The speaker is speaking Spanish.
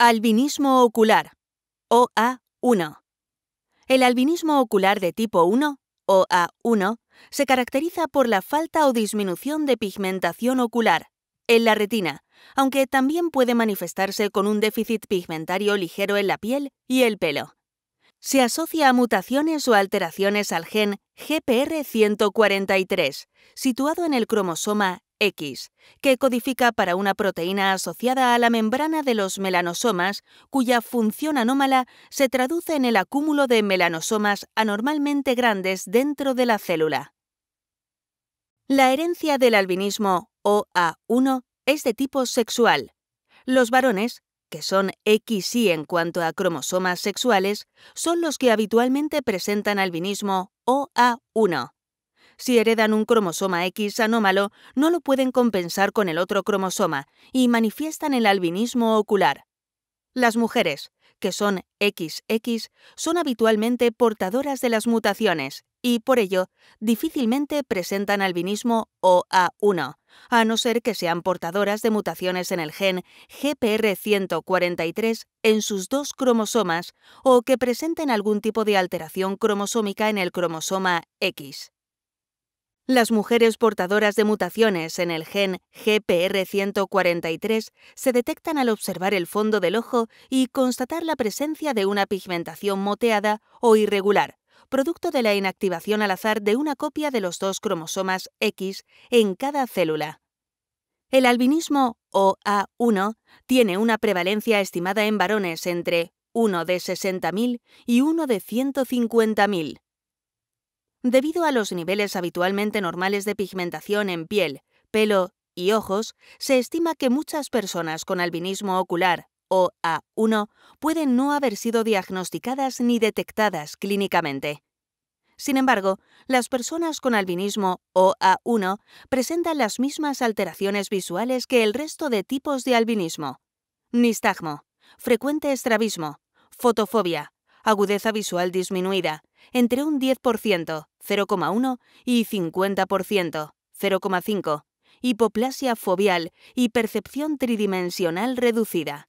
Albinismo ocular, OA1. El albinismo ocular de tipo 1, OA1, se caracteriza por la falta o disminución de pigmentación ocular en la retina, aunque también puede manifestarse con un déficit pigmentario ligero en la piel y el pelo. Se asocia a mutaciones o alteraciones al gen GPR143, situado en el cromosoma X, que codifica para una proteína asociada a la membrana de los melanosomas, cuya función anómala se traduce en el acúmulo de melanosomas anormalmente grandes dentro de la célula. La herencia del albinismo OA1 es de tipo sexual. Los varones, que son XY en cuanto a cromosomas sexuales, son los que habitualmente presentan albinismo OA1 si heredan un cromosoma X anómalo, no lo pueden compensar con el otro cromosoma y manifiestan el albinismo ocular. Las mujeres, que son XX, son habitualmente portadoras de las mutaciones y, por ello, difícilmente presentan albinismo OA1, a no ser que sean portadoras de mutaciones en el gen GPR143 en sus dos cromosomas o que presenten algún tipo de alteración cromosómica en el cromosoma X. Las mujeres portadoras de mutaciones en el gen GPR143 se detectan al observar el fondo del ojo y constatar la presencia de una pigmentación moteada o irregular, producto de la inactivación al azar de una copia de los dos cromosomas X en cada célula. El albinismo OA1 tiene una prevalencia estimada en varones entre 1 de 60.000 y 1 de 150.000 Debido a los niveles habitualmente normales de pigmentación en piel, pelo y ojos, se estima que muchas personas con albinismo ocular o A1 pueden no haber sido diagnosticadas ni detectadas clínicamente. Sin embargo, las personas con albinismo o a 1 presentan las mismas alteraciones visuales que el resto de tipos de albinismo. Nistagmo, frecuente estrabismo, fotofobia, agudeza visual disminuida, entre un 10%, 0,1 y 50%, 0,5, hipoplasia fobial y percepción tridimensional reducida.